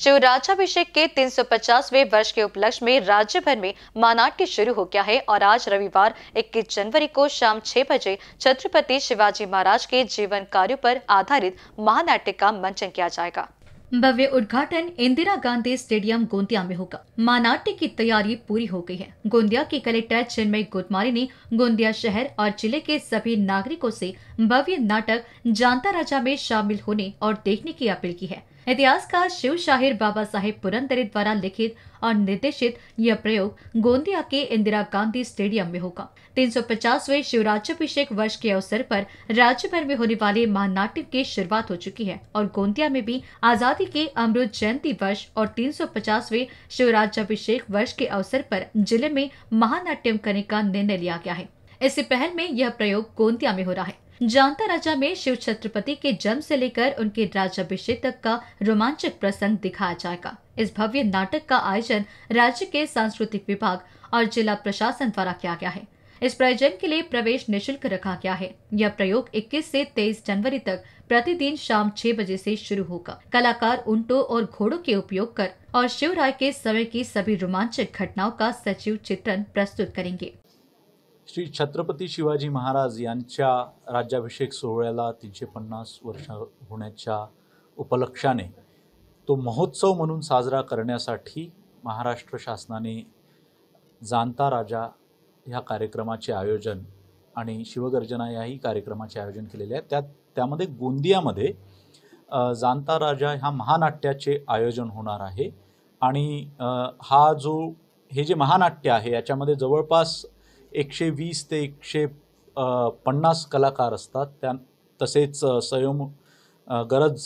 शिवराजाभिषेक के 350वें वर्ष के उपलक्ष्य में राज्य भर में मानाट्य शुरू हो गया है और आज रविवार 21 जनवरी को शाम 6 बजे छत्रपति शिवाजी महाराज के जीवन कार्यो पर आधारित महानाट्य का मंचन किया जाएगा भव्य उद्घाटन इंदिरा गांधी स्टेडियम गोंदिया में होगा मानाट्य की तैयारी पूरी हो गई है गोंदिया के कलेक्टर चिन्मय गुटमारी ने गोंदिया शहर और जिले के सभी नागरिकों से भव्य नाटक जानता राजा में शामिल होने और देखने की अपील की है इतिहासकार शिव शाहिर बाबा साहेब पुरंदरे द्वारा लिखित और निर्देशित यह प्रयोग गोंदिया के इंदिरा गांधी स्टेडियम में होगा तीन सौ पचासवे शिवराज्यभिषेक वर्ष के अवसर पर राज्य भर में होने वाले महानाट्य की शुरुआत हो चुकी है और गोंदिया में भी आजादी के अमृत जयंती वर्ष और तीन सौ पचासवे शिवराज्यभिषेक वर्ष के अवसर पर जिले में महानाट्यम करने का निर्णय लिया गया है इससे पहल में यह प्रयोग गोंदिया में हो रहा है जानता राजा में शिव छत्रपति के जन्म से लेकर उनके राज्याभिषेक तक का रोमांचक प्रसंग दिखाया जाएगा इस भव्य नाटक का आयोजन राज्य के सांस्कृतिक विभाग और जिला प्रशासन द्वारा किया गया है इस प्रयोजन के लिए प्रवेश निशुल्क रखा गया है यह प्रयोग 21 से 23 जनवरी तक प्रतिदिन शाम 6 बजे से शुरू होगा कलाकार उन्टो और घोड़ों के उपयोग कर और शिवराय के समय की सभी रोमांचक घटनाओं का सचिव चित्रण प्रस्तुत करेंगे श्री छत्रपती शिवाजी महाराज यांच्या राज्याभिषेक सोहळ्याला तीनशे पन्नास वर्ष होण्याच्या उपलक्षाने तो महोत्सव म्हणून साजरा करण्यासाठी महाराष्ट्र शासनाने जाणता राजा ह्या कार्यक्रमाचे आयोजन आणि शिवगर्जना याही कार्यक्रमाचे आयोजन केलेले आहे त्यात त्यामध्ये गोंदियामध्ये जाणता राजा ह्या महानाट्याचे आयोजन होणार आहे आणि हा जो हे जे महानाट्य आहे याच्यामध्ये जवळपास एकशे वीस ते एकशे पन्नास कलाकार असतात त्या तसेच संयम गरज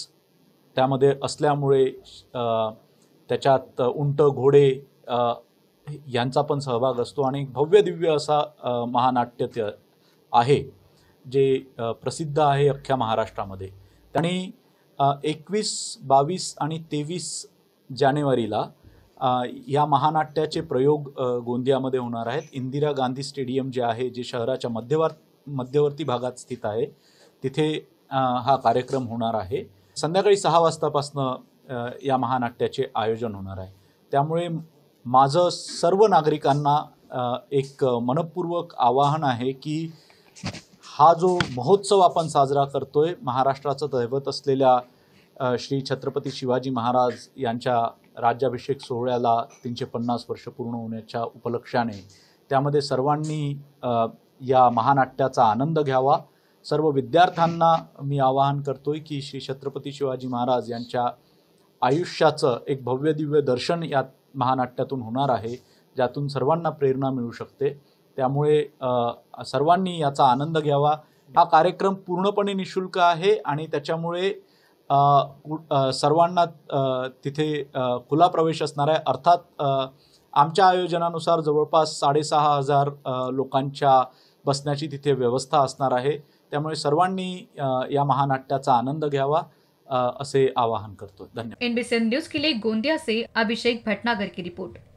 त्यामध्ये असल्यामुळे त्याच्यात उंट घोडे यांचा पण सहभाग असतो आणि भव्य दिव्य असा महानाट्य आहे जे प्रसिद्ध आहे अख्ख्या महाराष्ट्रामध्ये त्यांनी एकवीस बावीस आणि तेवीस जानेवारीला या महानाट्याचे प्रयोग गोंदियामध्ये होणार आहेत इंदिरा गांधी स्टेडियम जे आहे जे शहराच्या मध्यवर् मध्यवर्ती भागात स्थित आहे तिथे हा कार्यक्रम होणार आहे संध्याकाळी सहा वाजतापासनं या महानाट्याचे आयोजन होणार आहे त्यामुळे माझं सर्व नागरिकांना एक मनपूर्वक आवाहन आहे की हा जो महोत्सव आपण साजरा करतोय महाराष्ट्राचं दैवत असलेल्या श्री छत्रपती शिवाजी महाराज यांच्या राज्याभिषेक सोहळ्याला तीनशे पन्नास वर्ष पूर्ण होण्याच्या उपलक्षाने त्यामध्ये सर्वांनी या महानाट्याचा आनंद घ्यावा सर्व विद्यार्थ्यांना मी आवाहन करतोय की श्री छत्रपती शिवाजी महाराज यांच्या आयुष्याचं एक भव्य दिव्य दर्शन या महानाट्यातून होणार आहे ज्यातून सर्वांना प्रेरणा मिळू शकते त्यामुळे सर्वांनी याचा आनंद घ्यावा हा कार्यक्रम पूर्णपणे निशुल्क आहे आणि त्याच्यामुळे सर्वांना तिथे खुला प्रवेश असणार आहे अर्थात आमच्या आयोजनानुसार जवळपास साडेसहा हजार लोकांच्या बसण्याची तिथे व्यवस्था असणार आहे त्यामुळे सर्वांनी या महानाट्याचा आनंद घ्यावा असे आवाहन करतो धन्यवाद एनबीसी न्यूज के लिए गोंदिया से अभिषेक भटनागर की रिपोर्ट